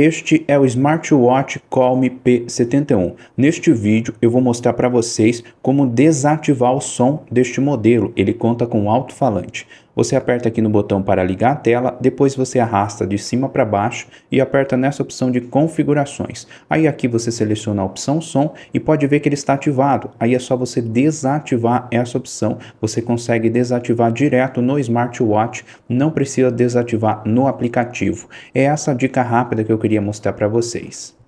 Este é o smartwatch Calm P71. Neste vídeo eu vou mostrar para vocês como desativar o som deste modelo. Ele conta com alto-falante. Você aperta aqui no botão para ligar a tela, depois você arrasta de cima para baixo e aperta nessa opção de configurações. Aí aqui você seleciona a opção som e pode ver que ele está ativado. Aí é só você desativar essa opção. Você consegue desativar direto no smartwatch, não precisa desativar no aplicativo. É essa dica rápida que eu queria mostrar para vocês.